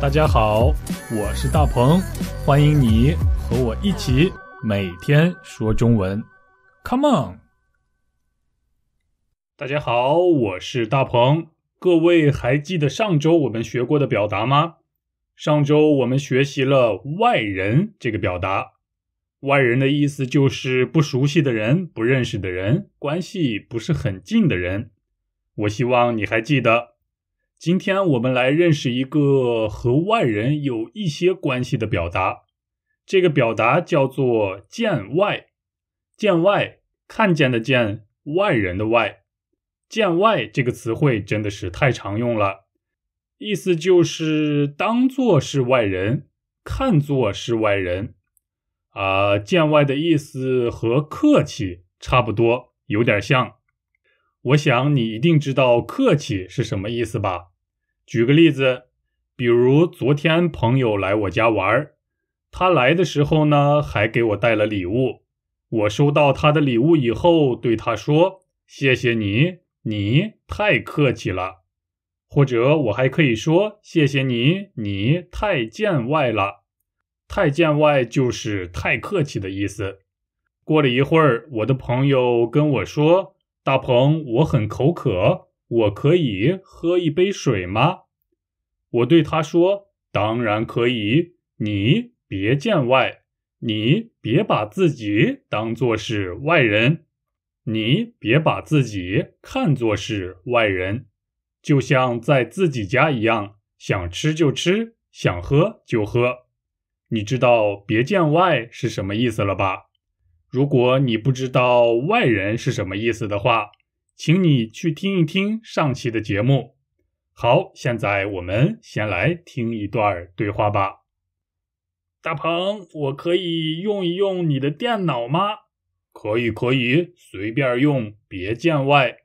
大家好，我是大鹏，欢迎你和我一起每天说中文，Come on！大家好，我是大鹏，各位还记得上周我们学过的表达吗？上周我们学习了“外人”这个表达，“外人”的意思就是不熟悉的人、不认识的人、关系不是很近的人。我希望你还记得。今天我们来认识一个和外人有一些关系的表达，这个表达叫做“见外”。见外，看见的见，外人的外。见外这个词汇真的是太常用了，意思就是当做是外人，看作是外人。啊，见外的意思和客气差不多，有点像。我想你一定知道客气是什么意思吧？举个例子，比如昨天朋友来我家玩儿，他来的时候呢，还给我带了礼物。我收到他的礼物以后，对他说：“谢谢你，你太客气了。”或者我还可以说：“谢谢你，你太见外了。”太见外就是太客气的意思。过了一会儿，我的朋友跟我说：“大鹏，我很口渴。”我可以喝一杯水吗？我对他说：“当然可以，你别见外，你别把自己当作是外人，你别把自己看作是外人，就像在自己家一样，想吃就吃，想喝就喝。你知道‘别见外’是什么意思了吧？如果你不知道‘外人’是什么意思的话。”请你去听一听上期的节目。好，现在我们先来听一段对话吧。大鹏，我可以用一用你的电脑吗？可以，可以，随便用，别见外。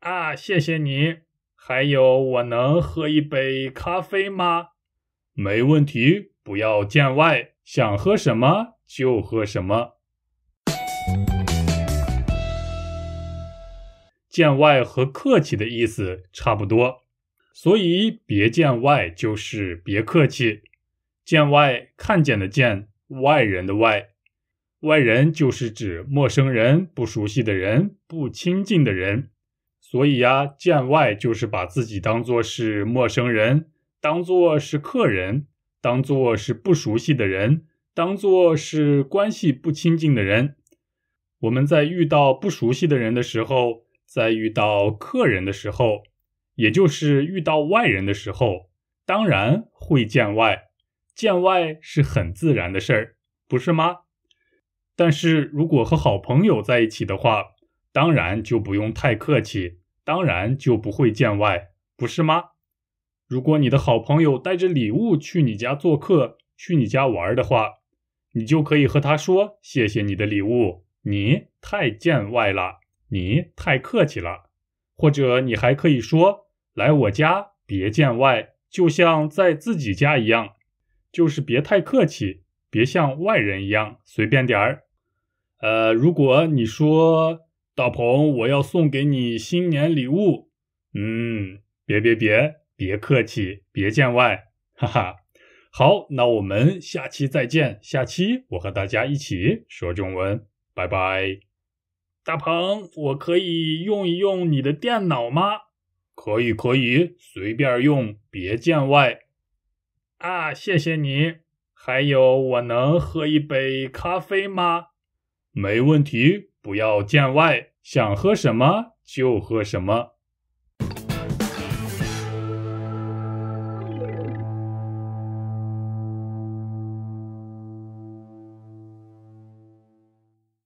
啊，谢谢你。还有，我能喝一杯咖啡吗？没问题，不要见外，想喝什么就喝什么。见外和客气的意思差不多，所以别见外就是别客气。见外，看见的见，外人的外，外人就是指陌生人、不熟悉的人、不亲近的人。所以呀，见外就是把自己当做是陌生人，当做是客人，当做是不熟悉的人，当做是关系不亲近的人。我们在遇到不熟悉的人的时候。在遇到客人的时候，也就是遇到外人的时候，当然会见外，见外是很自然的事儿，不是吗？但是如果和好朋友在一起的话，当然就不用太客气，当然就不会见外，不是吗？如果你的好朋友带着礼物去你家做客，去你家玩的话，你就可以和他说：“谢谢你的礼物，你太见外了。”你太客气了，或者你还可以说来我家，别见外，就像在自己家一样，就是别太客气，别像外人一样，随便点儿。呃，如果你说大鹏，我要送给你新年礼物，嗯，别别别，别客气，别见外，哈哈。好，那我们下期再见，下期我和大家一起说中文，拜拜。大鹏，我可以用一用你的电脑吗？可以，可以，随便用，别见外。啊，谢谢你。还有，我能喝一杯咖啡吗？没问题，不要见外，想喝什么就喝什么。